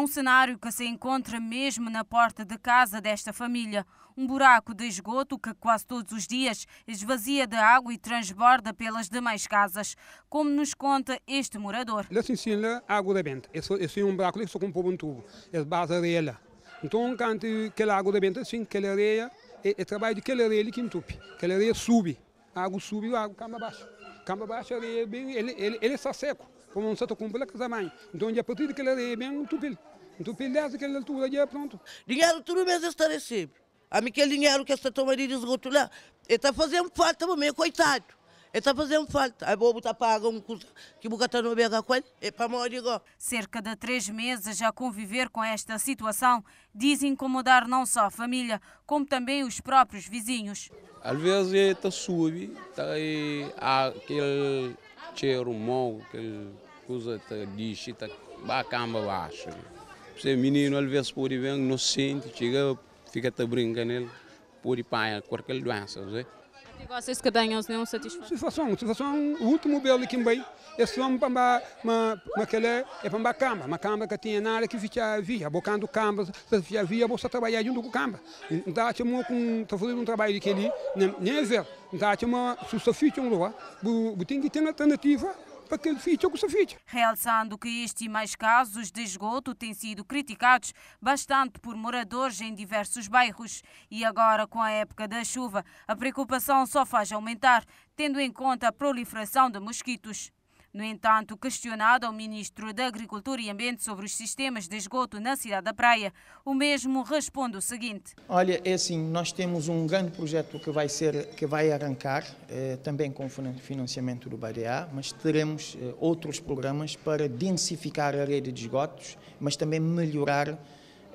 É um cenário que se encontra mesmo na porta de casa desta família. Um buraco de esgoto que quase todos os dias esvazia de água e transborda pelas demais casas, como nos conta este morador. Lá se ensina água de bento. Esse é um buraco que só com um tubo. É base areia. Então, quando aquela é água de bento, assim, aquela é areia, é, é, trabalho de aquela areia que entupe. Aquela areia sube. A água sube, e a água cama abaixo. Cama abaixo, a areia, ele, ele, ele está seco como começou com black também. Então, já partir daquele ali, é bem, um tupil um tupil dessa, aquela é altura, já é pronto. Dinheiro tudo mesmo está recebido A mim, é dinheiro que essa toma de esgoto lá, está fazendo falta para mim, coitado. Está fazendo falta. Aí vou botar paga um curso que bocata não bega com ele, é para morrer de Cerca de três meses a conviver com esta situação diz incomodar não só a família, como também os próprios vizinhos. Às vezes está suave, está aquele que mau, că cuză te diși, te ba cam bașă. Se mini nu-l vezi puri veng, nu simți, ci că fică te brincă în el, puri paia, corcă-l doansă, zice. E vocês que ganham nenhum satisfação? Satisfação, satisfação. O último belo é que me veio. bem, esse um pamba, uma aquele é? é pamba camba, uma camba que tinha na área que fica via, bocando camba, se fica via, vou só trabalhar junto com camba. Então, tinha um, tá fazendo um trabalho que ele nem é ver. Então, tinha uma, se você fica um lugar, tem que ter uma alternativa para aquele ou com esse sítio. Realçando que este e mais casos de esgoto têm sido criticados bastante por moradores em diversos bairros. E agora, com a época da chuva, a preocupação só faz aumentar, tendo em conta a proliferação de mosquitos. No entanto, questionado ao ministro da Agricultura e Ambiente sobre os sistemas de esgoto na cidade da Praia, o mesmo responde o seguinte: Olha, é assim, nós temos um grande projeto que vai ser que vai arrancar eh, também com financiamento do BDA, mas teremos eh, outros programas para densificar a rede de esgotos, mas também melhorar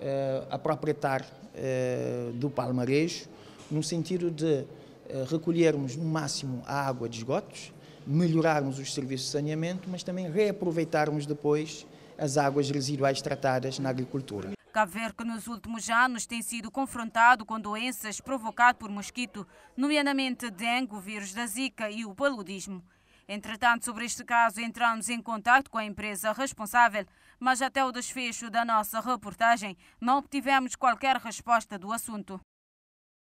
eh, a própria TAR eh, do Palmarejo, no sentido de eh, recolhermos no máximo a água de esgotos melhorarmos os serviços de saneamento, mas também reaproveitarmos depois as águas residuais tratadas na agricultura. Cabo Verde, que nos últimos anos tem sido confrontado com doenças provocadas por mosquito, nomeadamente dengue, o vírus da zika e o paludismo. Entretanto, sobre este caso, entramos em contato com a empresa responsável, mas até o desfecho da nossa reportagem não obtivemos qualquer resposta do assunto.